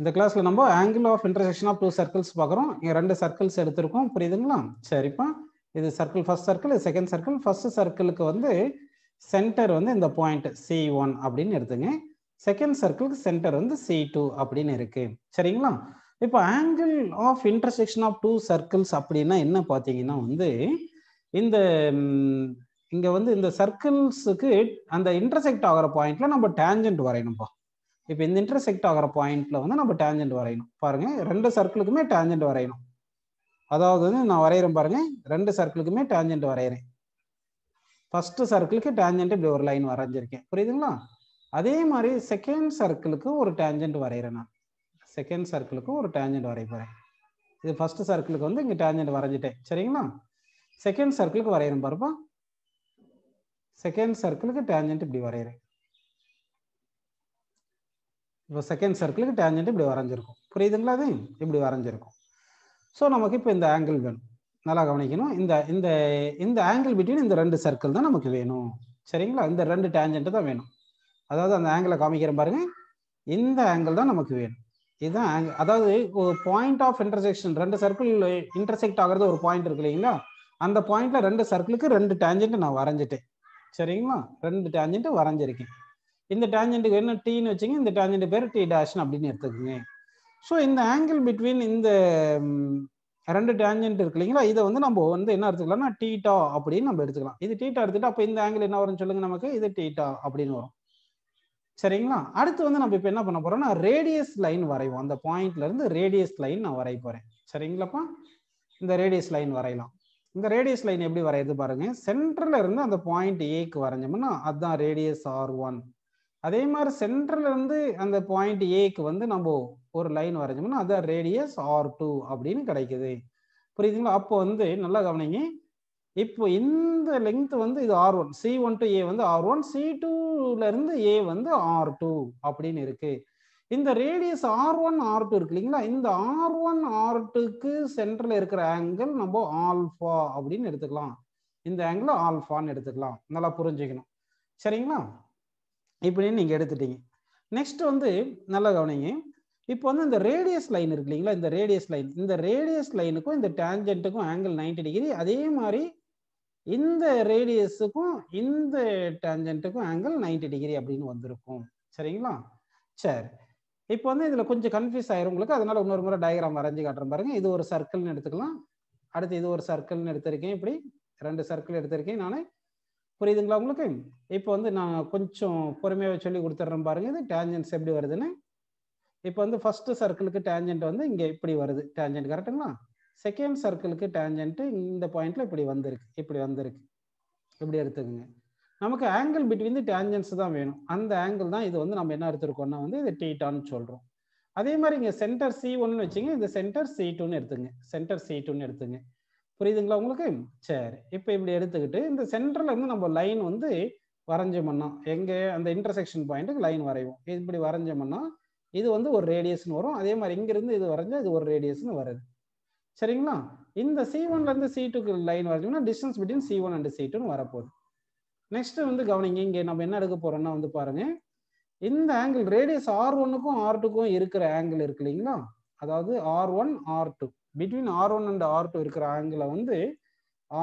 இந்த கிளாஸ்ல நம்ம angle of intersection of two circles பார்க்குறோம் இங்கே ரெண்டு சர்க்கிள்ஸ் எடுத்திருக்கோம் புரியுதுங்களா சரிப்பா இது circle first circle second circle first சர்க்கிளுக்கு வந்து சென்டர் வந்து இந்த பாயிண்ட் சி ஒன் அப்படின்னு எடுத்துங்க செகண்ட் சர்க்கிளுக்கு சென்டர் வந்து சி டூ அப்படின்னு இருக்கு சரிங்களா இப்போ angle of intersection of two circles அப்படின்னா என்ன பார்த்தீங்கன்னா வந்து இந்த இங்கே வந்து இந்த சர்க்கிள்ஸுக்கு அந்த இன்டர்செக்ட் ஆகிற பாயிண்ட்ல நம்ம டேஞ்சன்ட் வரையணும்ப்பா இப்போ இந்த இன்டர்செக்ட் ஆகிற பாயிண்ட்ல வந்து நம்ம டேஞ்சன்ட் வரையணும் பாருங்க ரெண்டு சர்க்கிளுக்குமே டேஞ்சன்ட் வரையணும் அதாவது வந்து நான் வரைகிறேன் பாருங்க ரெண்டு சர்க்கிளுக்குமே டேஞ்சன்ட் வரைகிறேன் ஃபர்ஸ்ட் சர்க்கிளுக்கு டேஞ்சன்ட் இப்படி ஒரு லைன் வரைஞ்சிருக்கேன் புரியுதுங்களா அதே மாதிரி செகண்ட் சர்க்கிளுக்கு ஒரு டேஞ்சன்ட் வரைகிறேன் நான் செகண்ட் சர்க்கிளுக்கு ஒரு டேஞ்சன்ட் வரைய போகிறேன் இது ஃபர்ஸ்ட் சர்க்கிளுக்கு வந்து இங்கே டேஞ்சன்ட் வரைஞ்சிட்டேன் சரிங்களா செகண்ட் சர்க்கிளுக்கு வரைகிறேன் பாருப்பா செகண்ட் சர்க்கிளுக்கு டேஞ்சன்ட் இப்படி வரைகிறேன் இப்போ செகண்ட் சர்க்கிளுக்கு டேஞ்சன்ட் இப்படி வரைஞ்சிருக்கும் புரியுதுங்களா அது இப்படி வரைஞ்சிருக்கும் ஸோ நமக்கு இப்போ இந்த ஆங்கிள் வேணும் நல்லா கவனிக்கணும் இந்த இந்த இந்த ஆங்கிள் பிட்வீன் இந்த ரெண்டு சர்க்கிள் தான் நமக்கு வேணும் சரிங்களா இந்த ரெண்டு டேஞ்சன்ட்டு தான் வேணும் அதாவது அந்த ஆங்கிளை காமிக்கிறேன் பாருங்க இந்த ஆங்கிள் தான் நமக்கு வேணும் இதுதான் ஆங்கிள் அதாவது ஒரு பாயிண்ட் ஆஃப் இன்டர்செக்ஷன் ரெண்டு சர்க்கிள் இன்டர்செக்ட் ஆகிறது ஒரு பாயிண்ட் இருக்கு இல்லைங்களா அந்த பாயிண்ட்ல ரெண்டு சர்க்கிளுக்கு ரெண்டு டேஞ்சண்ட்டு நான் வரைஞ்சிட்டேன் சரிங்களா ரெண்டு டேஞ்சன்ட்டு வரைஞ்சிருக்கேன் இந்த டேஞ்சண்ட்டுக்கு என்ன டீன்னு வச்சுங்க இந்த டேஞ்சண்ட் பேர் டி டேஷ்னு அப்படின்னு எடுத்துக்கோங்க ஸோ இந்த ஆங்கிள் பிட்வீன் இந்த ரெண்டு டேஞ்சண்ட் இருக்கு இல்லைங்களா இதை வந்து நம்ம வந்து என்ன எடுத்துக்கலாம்னா டீட்டா அப்படின்னு நம்ம எடுத்துக்கலாம் இது டீட்டா எடுத்துட்டு அப்போ இந்த ஆங்கிள் என்ன வரும்னு சொல்லுங்க நமக்கு இது டீட்டா அப்படின்னு வரும் சரிங்களா அடுத்து வந்து நம்ம இப்போ என்ன பண்ண போறோம்னா ரேடியஸ் லைன் வரைவோம் அந்த பாயிண்ட்ல இருந்து ரேடியஸ் லைன் நான் வரைய போறேன் சரிங்களாப்பா இந்த ரேடியஸ் லைன் வரையலாம் இந்த ரேடியஸ் லைன் எப்படி வரையிறது பாருங்க சென்டர்ல இருந்து அந்த பாயிண்ட் ஏக்கு வரைஞ்சோம்னா அதுதான் ரேடியஸ் ஆர் ஒன் அதே மாதிரி சென்டர்ல இருந்து அந்த பாயிண்ட் ஏக்கு வந்து நம்ம ஒரு லைன் வரைஞ்சோம்னா அது ரேடியஸ் ஆர் டூ அப்படின்னு கிடைக்குது புரியுதுங்களா அப்போ வந்து நல்லா கவனிங்க இப்போ இந்த லெங்க் வந்து இது R one C one to A வந்து ஆர் ஒன் சி டூல இருந்து ஏ வந்து ஆர் டூ அப்படின்னு இருக்கு இந்த radius R one R two இருக்கு இல்லைங்களா இந்த ஆர் ஒன் ஆர் டூக்கு சென்டர்ல இருக்கிற ஆங்கிள் நம்ம ஆல்ஃபா அப்படின்னு எடுத்துக்கலாம் இந்த ஆங்கிள் ஆல்ஃபான்னு எடுத்துக்கலாம் நல்லா புரிஞ்சுக்கணும் சரிங்களா இப்படின்னு நீங்கள் எடுத்துட்டீங்க நெக்ஸ்ட் வந்து நல்லா கவனிங்க இப்போ வந்து இந்த ரேடியஸ் லைன் இருக்கு இல்லைங்களா இந்த ரேடியஸ் லைன் இந்த ரேடியஸ் லைனுக்கும் இந்த டேஞ்சென்ட்டுக்கும் ஆங்கிள் நைன்டி டிகிரி அதே மாதிரி இந்த ரேடியஸுக்கும் இந்த டேஞ்சென்ட்டுக்கும் ஆங்கிள் நைன்டி டிகிரி அப்படின்னு வந்திருக்கும் சரிங்களா சரி இப்போ வந்து இதில் கொஞ்சம் கன்ஃபியூஸ் ஆயிரும் உங்களுக்கு அதனால இன்னொரு முறை டயக்ராம் வரைஞ்சி காட்டுறேன் பாருங்க இது ஒரு சர்க்கிள்னு எடுத்துக்கலாம் அடுத்து இது ஒரு சர்க்கிள்னு எடுத்திருக்கேன் இப்படி ரெண்டு சர்க்கிள் எடுத்திருக்கேன் நான் புரியுதுங்களா உங்களுக்கு இப்போ வந்து நான் கொஞ்சம் பொறுமையாக சொல்லி கொடுத்துட்றேன் பாருங்கள் இது டேஞ்சன்ஸ் எப்படி வருதுன்னு இப்போ வந்து ஃபஸ்ட்டு சர்க்கிளுக்கு டேஞ்சன்ட் வந்து இங்கே இப்படி வருது டேஞ்சன்ட் கரெக்டுங்களா செகண்ட் சர்க்கிளுக்கு டேஞ்சன்ட்டு இந்த பாயிண்டில் இப்படி வந்திருக்கு இப்படி வந்திருக்கு இப்படி எடுத்துக்கோங்க நமக்கு ஆங்கிள் பிட்வீன் தி டேஞ்சன்ஸ் தான் வேணும் அந்த ஆங்கிள் தான் இது வந்து நம்ம என்ன எடுத்திருக்கோம்னா வந்து இது டீட்டான்னு சொல்கிறோம் அதே மாதிரி இங்கே சென்டர் சி ஒன்னு வச்சுங்க இந்த சென்டர் சி டூன்னு எடுத்துங்க சென்டர் சி டூன்னு எடுத்துங்க புரியுதுங்களா உங்களுக்கு சரி இப்போ இப்படி எடுத்துக்கிட்டு இந்த சென்டர்ல இருந்து நம்ம லைன் வந்து வரைஞ்சோம்னா எங்கே அந்த இன்டர்செக்ஷன் பாயிண்ட்டுக்கு லைன் வரைவோம் இப்படி வரைஞ்சோம்னா இது வந்து ஒரு ரேடியஸ்னு வரும் அதே மாதிரி இங்கிருந்து இது வரைஞ்சா இது ஒரு ரேடியஸ்னு வருது சரிங்களா இந்த சி ஒன்லேருந்து சி டூக்கு லைன் வரைஞ்சோம்னா distance between C one and C டூன்னு வரப்போகுது நெக்ஸ்ட் வந்து கவனிங்க இங்கே நம்ம என்ன எடுக்க போறோம்னா வந்து பாருங்க இந்த ஆங்கிள் ரேடியஸ் ஆர் ஒன்னுக்கும் ஆர் டூக்கும் இருக்கிற ஆங்கிள் இருக்கு இல்லைங்களா அதாவது R one R two between R one and R two இருக்கிற ஆங்கிளை வந்து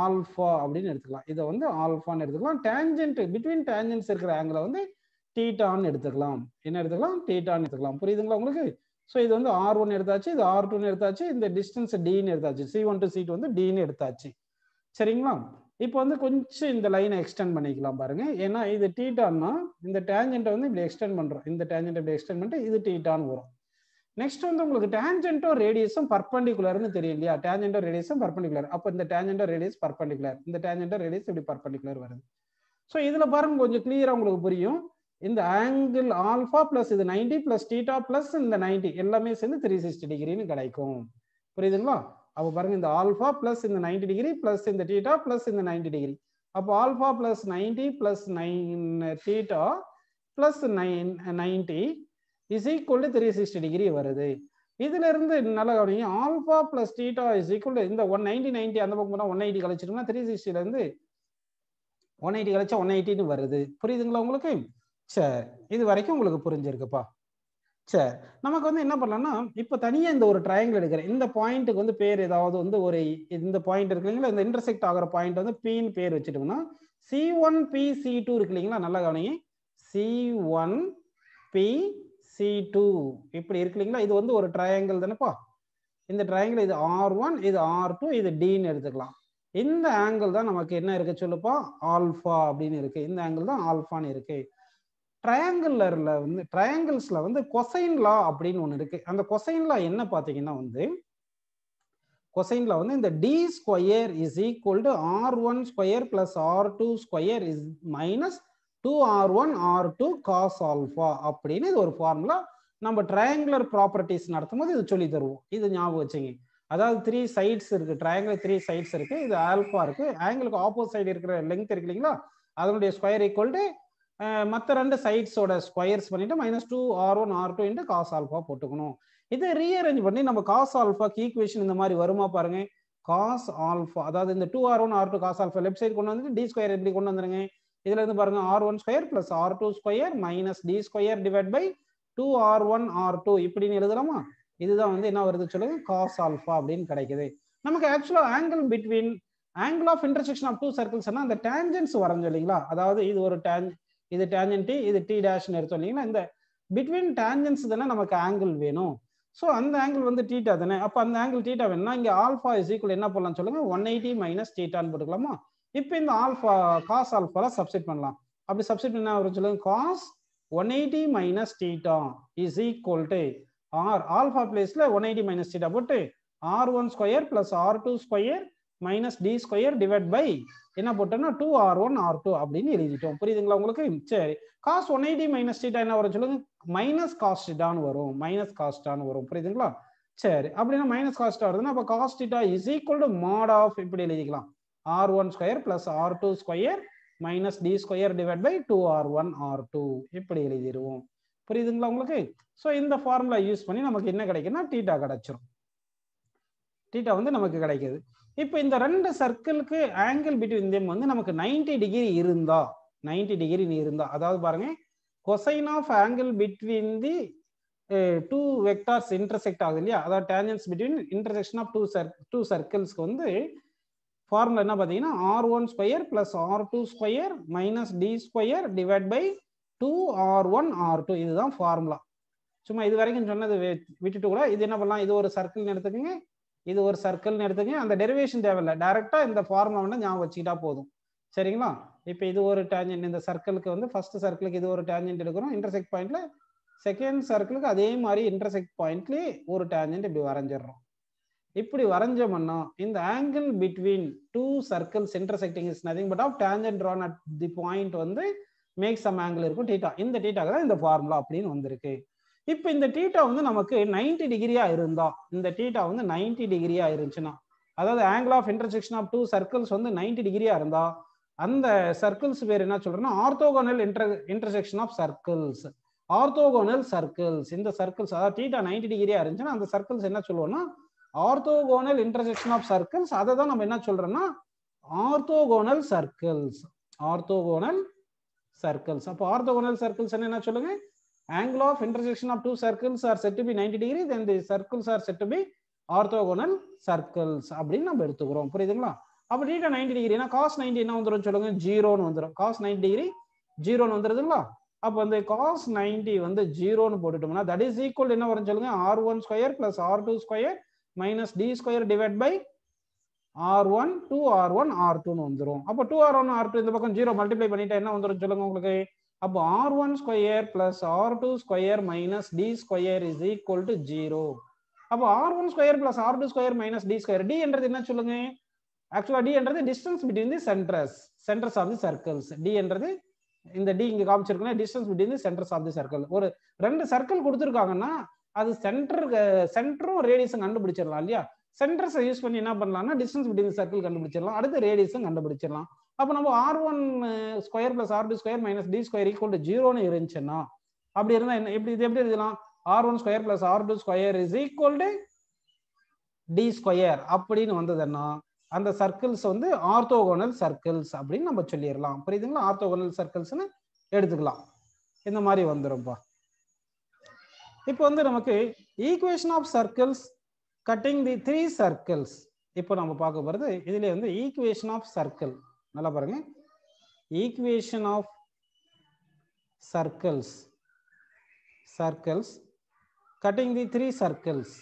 ஆல்ஃபா அப்படின்னு எடுத்துக்கலாம் இதை வந்து ஆல்ஃபான்னு எடுத்துக்கலாம் டேஞ்சென்ட் பிட்வீன் டேஞ்சன்ஸ் இருக்கிற ஆங்கிளை வந்து டீட்டான்னு எடுத்துக்கலாம் என்ன எடுத்துக்கலாம் டீட்டான்னு எடுத்துக்கலாம் புரியுதுங்களா உங்களுக்கு ஸோ இது வந்து ஆர் ஒன் எடுத்தாச்சு இது ஆர் டூன்னு எடுத்தாச்சு இந்த டிஸ்டன்ஸ் டின்னு எடுத்தாச்சு C one to C two வந்து டின்னு எடுத்தாச்சு சரிங்களா இப்போ வந்து கொஞ்சம் இந்த லைனை எக்ஸ்டெண்ட் பண்ணிக்கலாம் பாருங்க ஏன்னா இது டீட்டான்னா இந்த டேஞ்சென்ட்டை வந்து இப்படி எக்ஸ்டெண்ட் பண்ணுறோம் இந்த டேஞ்சென்ட் இப்படி எக்ஸ்டெண்ட் பண்ணிட்டு இது டீட்டான்னு வரும் நெக்ஸ்ட் வந்து உங்களுக்கு டேஞ்சென்டோ ரேடியஸும் பர்பண்டிகுலர்னு தெரியும் இல்லையா டேஞ்சென்டோ ரேடியஸும் பர்பண்டிகுலர் அப்போ இந்த டேஞ்சென்டோ ரேடியஸ் பர்பண்டிகுலர் இந்த டேஞ்சென்டோ ரேடியஸ் இப்படி பர்பண்டிகுலர் வருது ஸோ இதில் பாருங்க கொஞ்சம் கிளியராக உங்களுக்கு புரியும் இந்த ஆங்கிள் ஆல்ஃபா பிளஸ் இது நைன்டி பிளஸ் டீட்டா பிளஸ் இந்த நைன்டி எல்லாமே சேர்ந்து த்ரீ சிக்ஸ்டி டிகிரின்னு கிடைக்கும் புரியுதுங்களா அப்போ பாருங்க இந்த ஆல்ஃபா பிளஸ் இந்த நைன்டி டிகிரி பிளஸ் இந்த டீட்டா பிளஸ் இந்த நைன்டி டிகிரி அப்போ alpha plus ninety plus nine theta plus nine ninety is equal to three sixty degree வருது இதுல இருந்து நல்ல கவனிங்க alpha plus theta is equal இந்த ஒன் நைன்டி நைன்டி அந்த பக்கம் போனால் ஒன் எயிட்டி கழிச்சிட்டோம்னா த்ரீ சிக்ஸ்டில இருந்து ஒன் எயிட்டி கழிச்சா ஒன் எயிட்டின்னு வருது புரியுதுங்களா உங்களுக்கு சரி இது வரைக்கும் உங்களுக்கு புரிஞ்சிருக்குப்பா சரி நமக்கு வந்து என்ன பண்ணலாம்னா இப்போ தனியாக இந்த ஒரு ட்ரையாங்கிள் எடுக்கிறேன் இந்த பாயிண்ட்டுக்கு வந்து பேர் ஏதாவது வந்து ஒரு இந்த பாயிண்ட் இருக்கு இல்லைங்களா இந்த இன்டர்செக்ட் ஆகிற பாயிண்ட் வந்து பின்னு பேர் வச்சுட்டோம்னா C one P C two இருக்கு இல்லைங்களா நல்லா கவனிங்க C one P C two இப்படி இருக்கு இல்லைங்களா இது வந்து ஒரு ட்ரையாங்கிள் தானேப்பா இந்த ட்ரையாங்கிள் இது ஆர் ஒன் இது ஆர் டூ இது டின்னு எடுத்துக்கலாம் இந்த ஆங்கிள் தான் நமக்கு என்ன இருக்கு சொல்லுப்பா ஆல்ஃபா அப்படின்னு இருக்கு இந்த ஆங்கிள் தான் ஆல்ஃபான்னு இருக்கு ட்ரையாங்கிளர்ல வந்து ட்ரையாங்கிள்ஸ்ல வந்து கொசைன் லா அப்படின்னு ஒன்று இருக்கு அந்த கொசைன் லா என்ன பார்த்தீங்கன்னா வந்து கொசைன்ல வந்து இந்த D square is equal to R one square plus R two square is minus two R one R two cos alpha அப்படின்னு இது ஒரு ஃபார்முலா நம்ம ட்ரையாங்குலர் ப்ராப்பர்ட்டிஸ் நடத்தும் போது இது சொல்லி தருவோம் இது ஞாபகம் வச்சுங்க அதாவது த்ரீ சைட்ஸ் இருக்கு ட்ரையாங்கிள் த்ரீ சைட்ஸ் இருக்கு இது ஆல்ஃபா இருக்கு ஆங்கிளுக்கு ஆப்போசிட் சைடு இருக்கிற லெங்க் இருக்கு இல்லைங்களா அதனுடைய ஸ்கொயர் ஈக்குவல் மற்ற ரெண்டு சைட்ஸோட ஸ்கொயர்ஸ் பண்ணிட்டு minus two R one R two into cos alpha போட்டுக்கணும் இதை ரீஅரேஞ்ச் பண்ணி நம்ம காஸ் ஆல்ஃபாக்கு ஈக்குவேஷன் இந்த மாதிரி வருமா பாருங்க காஸ் ஆல்ஃபா அதாவது இந்த two R one R two cos alpha left side கொண்டு வந்துட்டு டி ஸ்கொயர் எப்படி கொண்டு வந்துருங்க இதுல இருந்து பாருங்க R one square plus R two square minus D square divide by two R one R two இப்படின்னு எழுதுறோமா இதுதான் வந்து என்ன வருது சொல்லுங்க காஸ் ஆல்ஃபா அப்படின்னு கிடைக்குது நமக்கு ஆக்சுவலா angle between angle of intersection of two சர்க்கிள்ஸ்னா அந்த டேஞ்சன்ஸ் வரைஞ்சோம் இல்லைங்களா அதாவது இது ஒரு டேஞ்ச் இது டேஞ்சன் டி இது டி டேஷ்னு எடுத்தோம் இல்லைங்களா இந்த பிட்வீன் டேஞ்சன்ஸ் தானே நமக்கு ஆங்கிள் வேணும் ஸோ அந்த ஆங்கிள் வந்து டீட்டா தானே அப்போ அந்த ஆங்கிள் டீட்டா வேணும்னா இங்கே ஆல்ஃபா இஸ் ஈக்குவல் என்ன பண்ணலாம்னு சொல்லுங்க ஒன் எயிட்டி மைனஸ் டீட்டான்னு போட்டுக்கலாமா இப்போ இந்த ஆல்ஃபா காஸ் ஆல்ஃபால சப்ஸ்டிட் பண்ணலாம் அப்படி சப்ஸ்டிட் என்ன வரும் சொல்லுங்க cos one eighty minus theta is equal to R alpha பிளேஸ்ல ஒன் எயிட்டி மைனஸ் டீட்டா போட்டு R one square plus R two square minus D square divide by என்ன போட்டோம்னா two R one R two அப்படின்னு எழுதிட்டோம் புரியுதுங்களா உங்களுக்கு சரி cos one eighty minus theta என்ன வரும் சொல்லுங்க மைனஸ் தான் வரும் மைனஸ் தான் வரும் புரியுதுங்களா சரி அப்படின்னா மைனஸ் காஸ்ட் வருதுன்னா அப்போ cos theta is equal to mod of இப்படி எழுதிக்கலாம் R one square plus R two square minus D square divide by two R one R two இப்படி எழுதிடுவோம் புரியுதுங்களா உங்களுக்கு ஸோ இந்த ஃபார்முலா யூஸ் பண்ணி நமக்கு என்ன கிடைக்குன்னா டீட்டா கிடைச்சிரும் டீட்டா வந்து நமக்கு கிடைக்குது இப்போ இந்த ரெண்டு சர்க்கிளுக்கு ஆங்கிள் பிட்வீன் தேம் வந்து நமக்கு நைன்டி டிகிரி இருந்தா நைன்டி டிகிரி இருந்தா அதாவது பாருங்க cosine of angle between the two vectors intersect ஆகுது இல்லையா அதாவது tangents between intersection of two சர் டூ சர்க்கிள்ஸ்க்கு வந்து ஃபார்முலா என்ன பார்த்தீங்கன்னா R one square plus R two square minus D square divide by two R one R two இதுதான் formula சும்மா இது வரைக்கும் சொன்னது விட்டுட்டு கூட இது என்ன பண்ணலாம் இது ஒரு சர்க்கிள்னு எடுத்துக்கோங்க இது ஒரு சர்க்கிள்னு எடுத்துக்கோங்க அந்த டெரிவேஷன் தேவையில்லை டேரெக்டாக இந்த ஃபார்முலா வந்து ஞாபகம் வச்சுக்கிட்டா போதும் சரிங்களா இப்போ இது ஒரு டேஞ்சன்ட் இந்த சர்க்கிளுக்கு வந்து ஃபர்ஸ்ட் சர்க்கிளுக்கு இது ஒரு டேஞ்சன்ட் எடுக்கிறோம் இன்டர்செக்ட் பாயிண்ட்ல செகண்ட் சர்க்கிளுக்கு அதே மாதிரி இன்டர்செக்ட் பாயிண்ட்லேயே ஒரு டேஞ்சன்ட் இப்படி வரைஞ்சிடுறோம் இப்படி வரைஞ்சோம்னா இந்த angle between two circles intersecting is nothing but of tangent drawn at the point வந்து மேக் சம் ஆங்கிள் இருக்கும் டீட்டா இந்த டீட்டாக்கு தான் இந்த ஃபார்முலா அப்படின்னு வந்திருக்கு இப்போ இந்த டீட்டா வந்து நமக்கு நைன்டி டிகிரியா இருந்தா இந்த டீட்டா வந்து நைன்டி டிகிரியா இருந்துச்சுன்னா அதாவது angle of intersection of two circles வந்து நைன்டி டிகிரியா இருந்தா அந்த சர்க்கிள்ஸ் பேர் என்ன சொல்றேன்னா orthogonal inter intersection of circles orthogonal circles இந்த சர்க்கிள்ஸ் அதாவது டீட்டா நைன்டி டிகிரியா இருந்துச்சுன்னா அந்த சர்க்கிள்ஸ் என்ன சொல்லுவோம்னா ஆர்த்தோகோனல் இன்டர்செக்ஷன் ஆஃப் சர்க்கிள்ஸ் அதை தான் நம்ம என்ன சொல்றோம்னா ஆர்த்தோகோனல் சர்க்கிள்ஸ் ஆர்த்தோகோனல் சர்க்கிள்ஸ் அப்போ ஆர்த்தோகோனல் சர்க்கிள்ஸ் என்ன சொல்லுங்க angle of intersection of two circles are said be be degree then then the circles are said to be அப்படின்னு நம்ம எடுத்துக்கிறோம் புரியுதுங்களா அப்போ டீட்டா நைன்டி டிகிரி ஏன்னா காஸ் நைன்டி என்ன வந்துடும் சொல்லுங்க ஜீரோன்னு வந்துடும் காஸ் நைன்டி டிகிரி ஜீரோன்னு வந்துடுதுங்களா அப்போ வந்து காஸ் நைன்டி வந்து ஜீரோன்னு போட்டுட்டோம்னா தட் இஸ் ஈக்குவல் என்ன வரும் சொல்லுங்க R one square plus R two square minus D square divide by R one two R one R டூன்னு வந்துடும் அப்போ two R one R two இந்த பக்கம் ஜீரோ மல்டிப்ளை பண்ணிட்டா என்ன வந்துடும் சொல்லுங்க உங்களுக்கு அப்போ R one square plus R two square minus D square is equal to zero அப்போ R one square plus R two square minus D square D என்றது என்ன சொல்லுங்க ஆக்சுவலா டி என்றது distance between the centres centres of the circles D என்றது இந்த D இங்க காமிச்சிருக்கோம் distance between the centres of the circle ஒரு ரெண்டு சர்க்கிள் கொடுத்துருக்காங்கன்னா அது சென்டர் சென்டரும் ரேடியஸும் கண்டுபிடிச்சிடலாம் இல்லையா சென்டர்ஸை யூஸ் பண்ணி என்ன பண்ணலாம்னா டிஸ்டன்ஸ் பிட்வீன் சர்க்கிள் கண்டுபிடிச்சிடலாம் அடுத்து ரேடியஸும் கண்டுபிடிச்சிடலாம் அப்போ நம்ம R one square plus R two square minus D square equal to ஜீரோன்னு இருந்துச்சுன்னா அப்படி இருந்தால் என்ன எப்படி இது எப்படி எழுதலாம் R one square plus R two square is equal to D square அப்படின்னு வந்ததுன்னா அந்த சர்க்கிள்ஸ் வந்து ஆர்த்தோகோனல் சர்க்கிள்ஸ் அப்படின்னு நம்ம சொல்லிடலாம் புரியுதுங்களா ஆர்த்தோகோனல் சர்க்கிள்ஸ்னு எடுத்துக்கலாம் இந்த மாதிரி வந்துடும்ப்பா இப்போ வந்து நமக்கு equation of circles cutting the three circles இப்போ நம்ம பார்க்க போகிறது இதில் வந்து ஈக்குவேஷன் ஆஃப் சர்க்கிள் நல்லா பாருங்கள் equation of circles circles cutting the three circles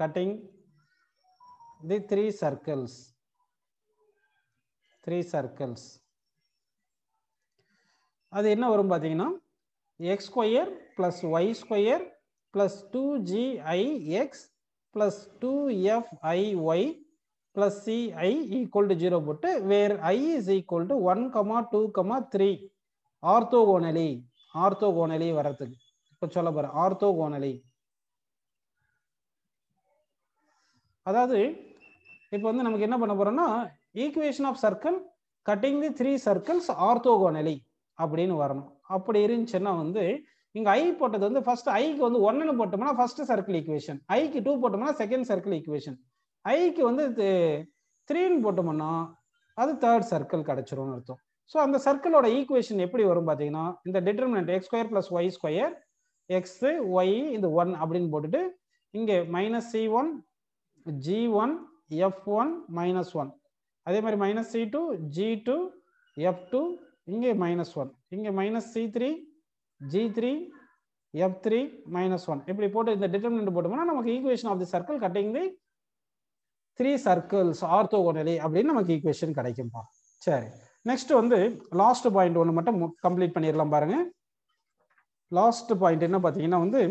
cutting the three circles three circles அது என்ன வரும் பார்த்தீங்கன்னா x square plus Y square plus two G I X plus two F I Y plus C I equal i zero போட்டு where I is one comma two comma three orthogonally orthogonally வரத்துக்கு இப்போ சொல்ல போகிறேன் ஆர்த்தோகோனலி அதாவது இப்போ வந்து நமக்கு என்ன பண்ணப் போறோம்னா equation of circle cutting the three circles orthogonally அப்படின்னு வரணும் அப்படி இருந்துச்சுன்னா வந்து இங்க ஐ போட்டது வந்து ஃபர்ஸ்ட் ஐக்கு வந்து ஒன்னு போட்டோம்னா ஃபர்ஸ்ட் சர்க்கிள் ஈக்குவேஷன் ஐக்கு டூ போட்டோம்னா செகண்ட் சர்க்கிள் ஈக்குவேஷன் ஐக்கு வந்து த்ரீன்னு போட்டோம்னா அது தேர்ட் சர்க்கிள் கிடைச்சிரும்னு அர்த்தம் ஸோ அந்த சர்க்கிளோட ஈக்குவேஷன் எப்படி வரும் பார்த்தீங்கன்னா இந்த determinant X square plus Y square X Y இந்த ஒன் அப்படின்னு போட்டுட்டு இங்கே minus C one G one F one minus one அதே மாதிரி minus C two G two F two இங்கே மைனஸ் ஒன் இங்கே minus C three G three F three minus one இப்படி போட்டு இந்த டிட்டர்மினன்ட் போட்டோம்னா நமக்கு equation of the circle cutting the three circles orthogonally அப்படின்னு நமக்கு ஈக்குவேஷன் கிடைக்கும்பா சரி நெக்ஸ்ட் வந்து லாஸ்ட் பாயிண்ட் ஒன்று மட்டும் கம்ப்ளீட் பண்ணிடலாம் பாருங்க லாஸ்ட் பாயிண்ட் என்ன பார்த்தீங்கன்னா வந்து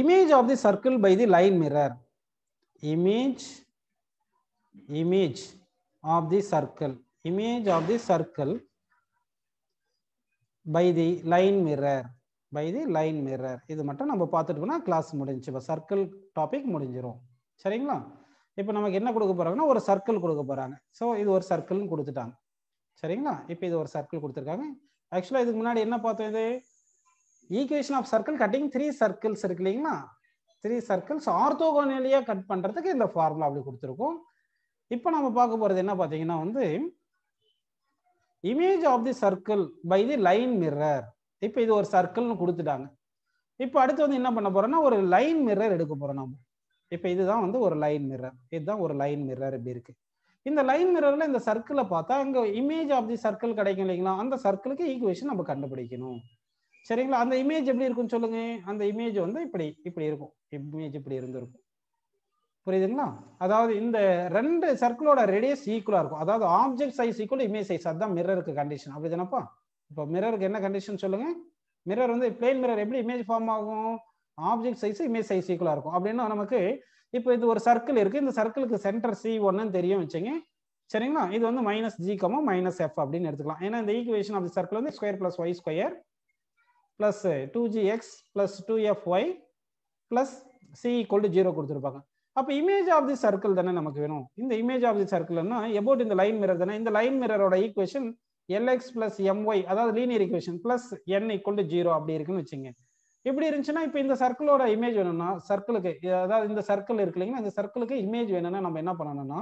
image of the circle by the line mirror image image of the circle image of the circle by the line mirror by the line mirror இது மட்டும் நம்ம பார்த்துட்டோம்னா கிளாஸ் முடிஞ்சு இப்போ சர்க்கிள் டாபிக் முடிஞ்சிடும் சரிங்களா இப்போ நமக்கு என்ன கொடுக்க போகிறாங்கன்னா ஒரு சர்க்கிள் கொடுக்க போகிறாங்க ஸோ இது ஒரு சர்க்கிள்னு கொடுத்துட்டாங்க சரிங்களா இப்போ இது ஒரு சர்க்கிள் கொடுத்துருக்காங்க ஆக்சுவலாக இதுக்கு முன்னாடி என்ன பார்த்தோம் இது equation of circle cutting three circles இருக்கு இல்லைங்களா த்ரீ சர்க்கிள்ஸ் ஆர்த்தோகோனலியாக கட் பண்ணுறதுக்கு இந்த ஃபார்முலா அப்படி கொடுத்துருக்கோம் இப்போ நம்ம பார்க்க போகிறது என்ன பார்த்தீங்கன்னா வந்து image of the circle by the line mirror இப்போ இது ஒரு சர்க்கிள்னு கொடுத்துட்டாங்க இப்போ அடுத்து வந்து என்ன பண்ண போறோம்னா ஒரு லைன் மிரர் எடுக்க போறோம் நம்ம இப்போ இதுதான் வந்து ஒரு லைன் மிரர் இதுதான் ஒரு லைன் மிரர் இப்படி இருக்கு இந்த லைன் மிரர்ல இந்த சர்க்கிளை பார்த்தா அங்க இமேஜ் ஆஃப் தி சர்க்கிள் கிடைக்கும் இல்லைங்களா அந்த சர்க்கிளுக்கு ஈக்குவேஷன் நம்ம கண்டுபிடிக்கணும் சரிங்களா அந்த இமேஜ் எப்படி இருக்கும்னு சொல்லுங்க அந்த இமேஜ் வந்து இப்படி இப்படி இருக்கும் இமேஜ் இப்படி இருந்திருக்கும் புரியுதுங்களா அதாவது இந்த ரெண்டு சர்க்கிளோட ரேடியஸ் ஈக்குவலாக இருக்கும் அதாவது object size equal image size அதுதான் மிரருக்கு கண்டிஷன் அப்படி தானப்பா இப்போ மிரருக்கு என்ன கண்டிஷன் சொல்லுங்க மிரர் வந்து பிளெயின் மிரர் எப்படி இமேஜ் ஃபார்ம் ஆகும் ஆப்ஜெக்ட் சைஸ் இமேஜ் சைஸ் ஈக்குவலாக இருக்கும் அப்படின்னா நமக்கு இப்போ இது ஒரு சர்க்கிள் இருக்குது இந்த சர்க்கிளுக்கு சென்டர் சி ஒன்னு தெரியும் வச்சுங்க சரிங்களா இது வந்து minus G comma minus F அப்படின்னு எடுத்துக்கலாம் ஏன்னா இந்த ஈக்குவேஷன் ஆஃப் சர்க்கிள் வந்து square plus Y square plus two G X plus two F Y plus C equal to zero கொடுத்துருப்பாங்க அப்போ இமேஜ் ஆஃப் தி சர்க்கிள் தானே நமக்கு வேணும் இந்த இமேஜ் ஆஃப் தி சர்க்கிள்னா எபோட் இந்த லைன் மிரர் தானே இந்த லைன் மிரரோட ஈக்குவேஷன் எல்எக்ஸ் பிளஸ் எம்ஒய் அதாவது linear equation plus N equal to zero அப்படி இருக்குன்னு வச்சுங்க இப்படி இருந்துச்சுன்னா இப்போ இந்த சர்க்கிளோட இமேஜ் வேணும்னா சர்க்கிளுக்கு அதாவது இந்த சர்க்கிள் இருக்கு இல்லைங்கன்னா இந்த சர்க்கிளுக்கு இமேஜ் வேணும்னா நம்ம என்ன பண்ணணும்னா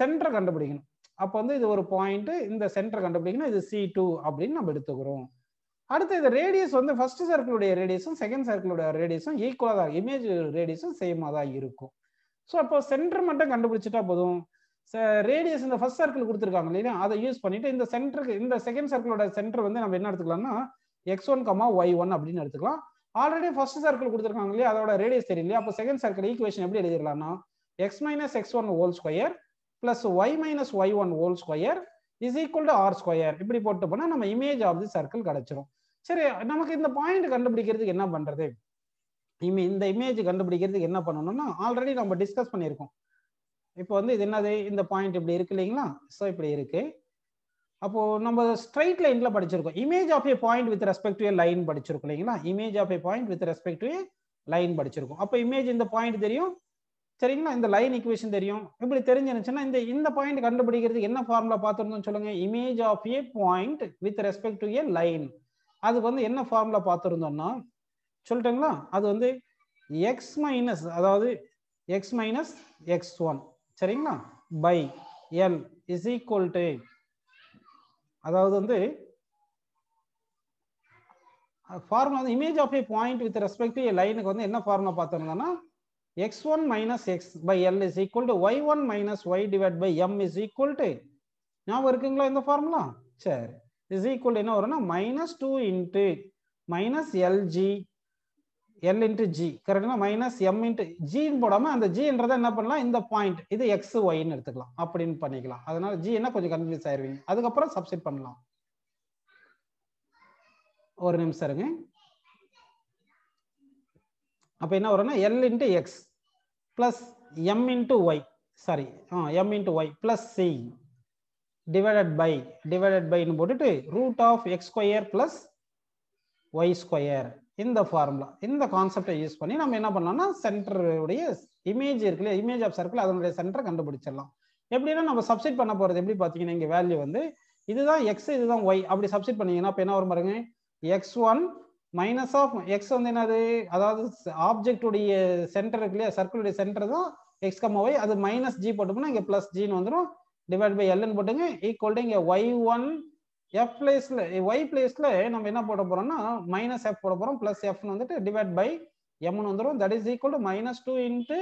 சென்டரை கண்டுபிடிக்கணும் அப்போ வந்து இது ஒரு பாயிண்ட் இந்த சென்டர் கண்டுபிடிக்கணும் இது சி டூ அப்படின்னு நம்ம எடுத்துக்கிறோம் அடுத்து இந்த ரேடியஸ் வந்து ஃபர்ஸ்ட் சர்க்கிளுடைய ரேடியஸும் செகண்ட் சர்க்கிளுடைய ரேடியஸும் ஈக்குவலாக தான் இமேஜ் ரேடியஸும் சேமாக தான் இருக்கும் ஸோ அப்போ சென்டர் மட்டும் கண்டுபிடிச்சிட்டா போதும் ரேடியஸ் இந்த ஃபர்ஸ்ட் சர்க்கிள் கொடுத்துருக்காங்க இல்லையா அதை யூஸ் பண்ணிட்டு இந்த சென்டருக்கு இந்த செகண்ட் சர்க்கிளோட சென்டர் வந்து நம்ம என்ன எடுத்துக்கலாம்னா X one comma Y one அப்படின்னு எடுத்துக்கலாம் ஆல்ரெடி ஃபர்ஸ்ட் சர்க்கிள் கொடுத்துருக்காங்க இல்லையா அதோட ரேடியஸ் தெரியலையா அப்போ செகண்ட் சர்க்கிள் ஈக்குவேஷன் எப்படி எழுதிடலாம்னா X minus X one whole square plus Y minus Y one whole square is equal to R square இப்படி போட்டு போனால் நம்ம இமேஜ் ஆஃப் தி சர்க்கிள் கிடச்சிரும் சரி நமக்கு இந்த பாயிண்ட் கண்டுபிடிக்கிறதுக்கு என்ன பண்ணுறது இமே இந்த இமேஜ் கண்டுபிடிக்கிறதுக்கு என்ன பண்ணணும்னா ஆல்ரெடி நம்ம டிஸ்கஸ் பண்ணியிருக்கோம் இப்போ வந்து இது என்னது இந்த பாயிண்ட் இப்படி இருக்கு இல்லைங்களா ஸோ இப்படி இருக்கு அப்போ நம்ம ஸ்ட்ரைட் லைன்ல படிச்சிருக்கோம் image of a point with respect to line படிச்சிருக்கோம் இல்லைங்களா image of a point with respect to line படிச்சிருக்கோம் அப்போ இமேஜ் இந்த பாயிண்ட் தெரியும் சரிங்களா இந்த லைன் இக்குவேஷன் தெரியும் இப்படி தெரிஞ்சிருந்துச்சுன்னா இந்த இந்த பாயிண்ட் கண்டுபிடிக்கிறதுக்கு என்ன ஃபார்முலா பார்த்துருந்தோம்னு சொல்லுங்க image of a point with respect to a line அதுக்கு வந்து என்ன ஃபார்முலா பார்த்துருந்தோம்னா சொல்லிட்டுங்களா அது வந்து எக்ஸ் மைனஸ் அதாவது எக்ஸ் மைனஸ் எக்ஸ் ஒன் சரிங்களா by L is equal to அதாவது வந்து ஃபார்முலா வந்து image of a point with respect a லைனுக்கு வந்து என்ன ஃபார்முலா பார்த்துருந்தோம்னா x1 minus x by L is equal to y1 minus y divided by m is equal to ஞாபகம் இருக்குங்களா இந்த ஃபார்முலா சரி equal to என்ன வரும்னா minus two into minus L G L into G minus minus M into ஜின்னு போடாமல் அந்த ஜின்றதை என்ன பண்ணலாம் இந்த பாயிண்ட் இது எக்ஸ் ஒய்ன்னு எடுத்துக்கலாம் அப்படின்னு பண்ணிக்கலாம் அதனால் ஜி என்ன கொஞ்சம் கன்ஃபியூஸ் ஆயிடுவீங்க அதுக்கப்புறம் சப்ஸ்டிட் பண்ணலாம் ஒரு நிமிஷம் இருங்க அப்போ என்ன வரும்னா L into X plus M into Y sorry ah M into Y plus C divided by divided பைன்னு போட்டுட்டு root of X square plus Y square இந்த ஃபார்முலா இந்த கான்செப்டை யூஸ் பண்ணி நம்ம என்ன பண்ணலாம்னா சென்டருடைய இமேஜ் இருக்குல்ல இமேஜ் ஆஃப் சர்க்கிள் அதனுடைய சென்டரை கண்டுபிடிச்சிடலாம் எப்படின்னா நம்ம சப்சிட் பண்ண போகிறது எப்படி பார்த்தீங்கன்னா இங்கே வேல்யூ வந்து இதுதான் எக்ஸ் இதுதான் ஒய் அப்படி சப்சிட் பண்ணீங்கன்னா இப்போ என்ன வரும் பாருங்க x one minus of x வந்து என்னது அதாவது ஆப்ஜெக்டுடைய சென்டர் இருக்கு இல்லையா சர்க்கிளுடைய சென்டர் தான் எக்ஸ் கம்மா ஒய் அது மைனஸ் ஜி போட்டோம்னா இங்கே ப்ளஸ் ஜின்னு வந்துடும் டிவைட் பை எல்னு போட்டுங்க ஈக்குவல் டு இங்கே ஒய் ஒன் எஃப் பிளேஸில் ஒய் பிளேஸில் நம்ம என்ன போட போகிறோம்னா மைனஸ் எஃப் போட போகிறோம் ப்ளஸ் எஃப்னு வந்துட்டு டிவைட் பை எம்னு வந்துடும் that is equal to minus two into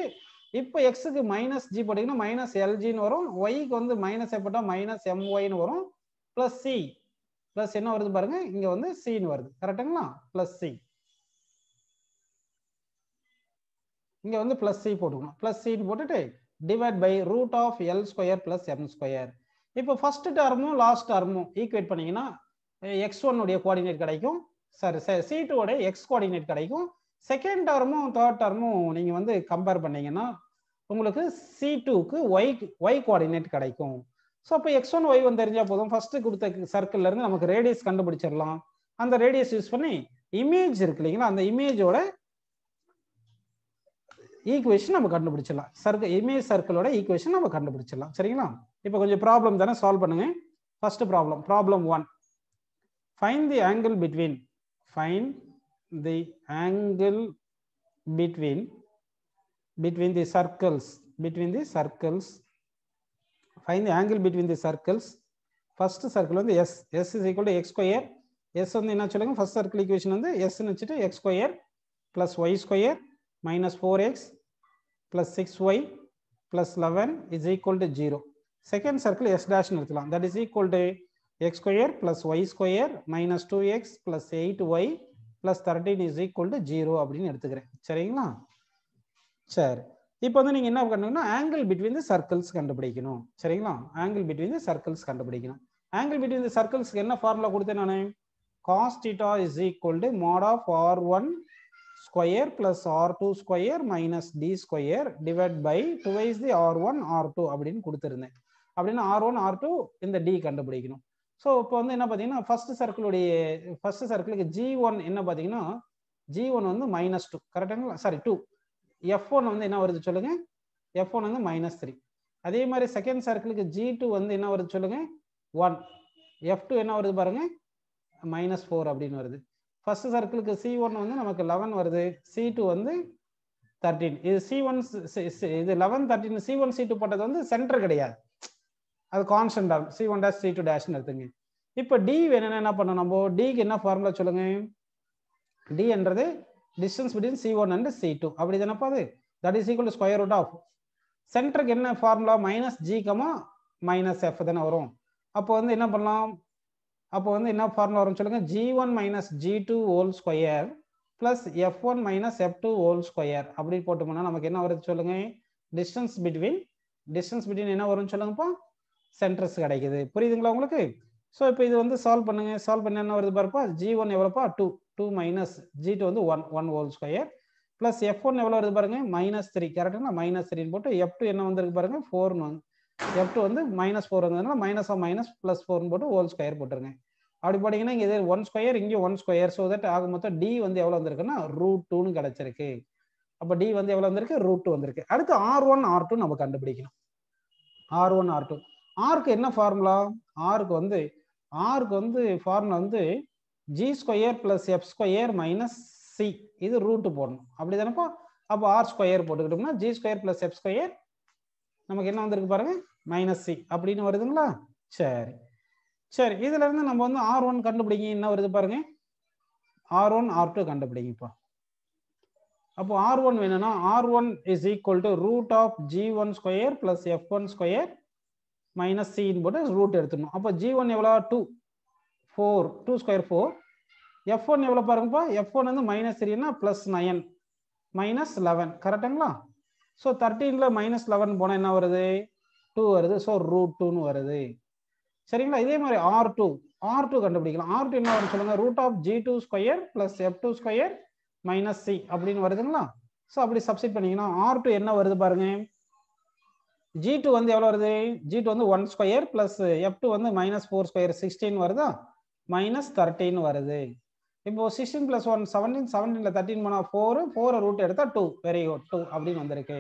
இப்போ எக்ஸுக்கு மைனஸ் ஜி போட்டிங்கன்னா மைனஸ் எல்ஜின்னு வரும் ஒய்க்கு வந்து மைனஸ் எஃப் போட்டால் மைனஸ் ஒய்னு வரும் ப்ளஸ் சி பிளஸ் என்ன வருது பாருங்க இங்க வந்து சின்னு வருது கரெக்டுங்களா பிளஸ் சி இங்க வந்து பிளஸ் சி போட்டுக்கணும் பிளஸ் சின்னு போட்டுட்டு divide by root of l square plus m square இப்போ ஃபர்ஸ்ட் டர்மும் லாஸ்ட் டர்மும் ஈக்குவேட் பண்ணீங்கன்னா எக்ஸ் ஒன்னுடைய கோஆர்டினேட் கிடைக்கும் சாரி சி டூடைய எக்ஸ் கோஆர்டினேட் கிடைக்கும் செகண்ட் டர்மும் தேர்ட் டர்மும் நீங்கள் வந்து கம்பேர் பண்ணீங்கன்னா உங்களுக்கு சி டூக்கு ஒய் ஒய் கோஆர்டினேட் கிடைக்கும் ஸோ அப்போ எக்ஸ் ஒன் ஒய் ஒன் தெரிஞ்சால் போதும் ஃபர்ஸ்ட் கொடுத்த சர்க்கிள்ல இருந்து நமக்கு ரேடியஸ் கண்டுபிடிச்சிடலாம் அந்த ரேடியஸ் யூஸ் பண்ணி இமேஜ் இருக்கு இல்லைங்களா அந்த இமேஜோட ஈக்குவேஷன் நம்ம கண்டுபிடிச்சிடலாம் சர்க்கிள் இமேஜ் சர்க்கிளோட ஈக்குவேஷன் நம்ம கண்டுபிடிச்சிடலாம் சரிங்களா இப்போ கொஞ்சம் ப்ராப்ளம் தானே சால்வ் பண்ணுங்க first problem problem one find the angle between find the angle between between the circles between the circles find angle between the circles first circle வந்து s s is equal to x square s வந்து என்ன சொல்லுங்க first circle equation வந்து எஸ்ன்னு வச்சுட்டு x square plus Y square minus four x plus six y plus eleven is equal to zero second circle s டேஷ்னு எடுத்துலாம் that is equal to x square plus Y square minus two x plus eight y plus thirteen is equal to zero அப்படின்னு எடுத்துக்கிறேன் சரிங்களா சரி இப்போ வந்து நீங்கள் என்ன பண்ணணும்னா ஆங்கிள் பிட்வீன் த சர்க்கிள்ஸ் கண்டுபிடிக்கணும் சரிங்களா ஆங்கிள் பிட்வீன் த சர்க்கிள்ஸ் கண்டுபிடிக்கணும் ஆங்கிள் பிட்வீன் த சர்க்கிள்ஸ்க்கு என்ன ஃபார்முலா கொடுத்தேன் நான் cos theta is equal to mod of r one square plus R two square minus D square divide by twice the r one R two அப்படின்னு கொடுத்துருந்தேன் அப்படின்னு r one R two இந்த d கண்டுபிடிக்கணும் so இப்போ வந்து என்ன பார்த்தீங்கன்னா first சர்க்கிளுடைய ஃபர்ஸ்ட் சர்க்கிளுக்கு ஜி ஒன் என்ன பார்த்தீங்கன்னா ஜி ஒன் வந்து minus two கரெக்டாங்களா sorry two f one வந்து என்ன வருது சொல்லுங்க எஃப் ஒன் வந்து மைனஸ் த்ரீ அதே மாதிரி செகண்ட் சர்க்கிளுக்கு ஜி டூ வந்து என்ன வருது சொல்லுங்க ஒன் எஃப் டூ என்ன வருது பாருங்க மைனஸ் ஃபோர் அப்படின்னு வருது ஃபர்ஸ்ட் சர்க்கிளுக்கு சி ஒன் வந்து நமக்கு லெவன் வருது சி டூ வந்து தேர்ட்டீன் இது சி ஒன் இது eleven thirteen c one c two போட்டது வந்து சென்டர் கிடையாது அது கான்ஸ்டன்ட் ஆகும் c one dash c two டேஷ்னு எடுத்துங்க இப்போ டி வேணும்னா என்ன பண்ணணும் நம்ம டிக்கு என்ன ஃபார்முலா சொல்லுங்க என்றது distance between c one C2. C two அப்படி தானப்பா அது that is equal to square root of சென்டருக்கு என்ன formula minus G, comma minus f தானே வரும் அப்போ வந்து என்ன பண்ணலாம் அப்போது வந்து என்ன formula வரும் சொல்லுங்க g one minus g two plus square minus f one minus f two whole square நமக்கு என்ன வருத்து சொல்லுங்க டிஸ்டன்ஸ் between, டிஸ்டன்ஸ் between என்ன வரும்னு சொல்லுங்கப்பா centers கடைக்கிது. புரியுதுங்களா உங்களுக்கு ஸோ இப்போ இது வந்து சால்வ் பண்ணுங்க சால்வ் பண்ணு என்ன வருது பாருப்பா ஜி ஒன் எவ்வளோப்பா two two minus g two வந்து one one whole square plus f one எவ்வளோ வருது பாருங்க மைனஸ் த்ரீ கரெக்டுங்களா மைனஸ் த்ரீன்னு போட்டு எஃப் டூ என்ன வந்திருக்கு பாருங்க ஃபோர்னு வந்து எஃப் டூ வந்து மைனஸ் ஃபோர் வந்ததுனால மைனஸ் ஆஃப் மைனஸ் ப்ளஸ் ஃபோர்னு போட்டு ஹோல் ஸ்கொயர் போட்டுருங்க அப்படி பார்த்தீங்கன்னா இங்கே ஒன் ஸ்கொயர் இங்கே ஒன் ஸ்கொயர் ஸோ தட் ஆகும் மொத்தம் டி வந்து எவ்வளோ வந்திருக்குன்னா ரூட் டூன்னு கிடச்சிருக்கு அப்போ டி வந்து எவ்வளோ வந்திருக்கு ரூட் டூ வந்திருக்கு அடுத்து ஆர் ஒன் ஆர் டூ நம்ம கண்டுபிடிக்கணும் ஆர் ஒன் ஆர் டூ ஆருக்கு என்ன ஃபார்முலா ஆருக்கு வந்து ஆருக்கு வந்து ஃபார்முலா வந்து g square plus f square minus c இது ரூட்டு போடணும் அப்படி தானேப்போ அப்போ ஆர் ஸ்கொயர் போட்டுக்கிட்டோம்னா g square plus f square நமக்கு என்ன வந்திருக்கு பாருங்க மைனஸ் சி அப்படின்னு வருதுங்களா சரி சரி இதுல இருந்து நம்ம வந்து ஆர் ஒன் கண்டுபிடிங்க என்ன வருது பாருங்க ஆர் ஒன் ஆர் டூ கண்டுபிடிங்கப்பா அப்போ ஆர் ஒன் வேணும்னா r one is equal to root of g one square plus f one square minus சின்னு போட்டு ரூட் எடுத்துடணும் அப்போ ஜி ஒன் எவ்வளோ two four two square four f one எவ்வளோ பாருங்கப்பா எஃப் ஒன் வந்து மைனஸ் த்ரீனா ப்ளஸ் நைன் மைனஸ் லெவன் கரெக்டுங்களா ஸோ தேர்ட்டீனில் மைனஸ் லெவன் போனால் என்ன வருது டூ வருது ஸோ ரூட் டூன்னு வருது சரிங்களா இதே மாதிரி ஆர் டூ ஆர் டூ கண்டுபிடிக்கலாம் ஆர் டூ என்ன வரும்னு சொல்லுங்கள் root of g two square plus f two square minus c அப்படின்னு வருதுங்களா ஸோ அப்படி சப்சிட் பண்ணிங்கன்னா ஆர் டூ என்ன வருது பாருங்க ஜி டூ வந்து எவ்வளோ வருது ஜி டூ வந்து one square plus f two வந்து மைனஸ் ஃபோர் ஸ்கொயர் சிக்ஸ்டீன் வருதா மைனஸ் தேர்ட்டின் வருது இப்போ சிக்ஸ்டீன் பிளஸ் ஒன் செவன்டீன் செவன்டீன்ல தேர்ட்டின் போனால் ஃபோரு ஃபோரை ரூட் எடுத்தால் டூ வெரி குட் டூ அப்படின்னு வந்திருக்கு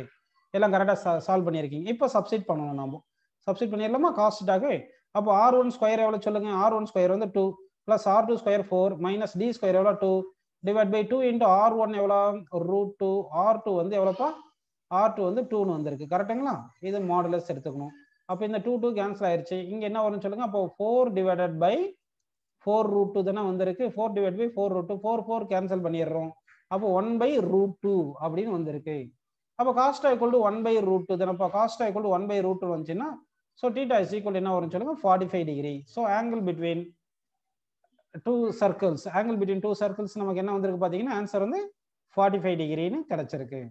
எல்லாம் கரெக்டாக சால்வ் பண்ணியிருக்கீங்க இப்போ சப்சிட் பண்ணணும் நாம சப்சிட் பண்ணிடலாமா காஸ்டாக அப்போ ஆர் ஒன் ஸ்கொயர் எவ்வளோ சொல்லுங்கள் ஆர் ஒன் ஸ்கொயர் வந்து two plus r two square four minus D square எவ்வளோ two divide by two into r one எவ்வளோ ரூட் டூ ஆர் டூ வந்து எவ்வளோப்பா ஆர் டூ வந்து டூன்னு வந்திருக்கு கரெக்டுங்களா இது மாடலர்ஸ் எடுத்துக்கணும் அப்போ இந்த டூ டூ கேன்சல் ஆயிடுச்சு இங்கே என்ன வரும்னு சொல்லுங்கள் அப்போ four divided by four root two தானே வந்திருக்கு four divide by four root two four four cancel பண்ணிடுறோம் அப்போ ஒன் பை ரூட் டூ அப்படின்னு வந்திருக்கு அப்போ cos equal to one by root two தானே அப்போ cos equal one by root two வந்துச்சுன்னா ஸோ டீட்டா இஸ் ஈக்குவல் என்ன வரும்னு சொல்லுங்கள் forty five degree so angle between two circles angle between two circles நமக்கு என்ன வந்திருக்கு பார்த்தீங்கன்னா ஆன்சர் வந்து ஃபார்ட்டி ஃபைவ் டிகிரின்னு கிடச்சிருக்கு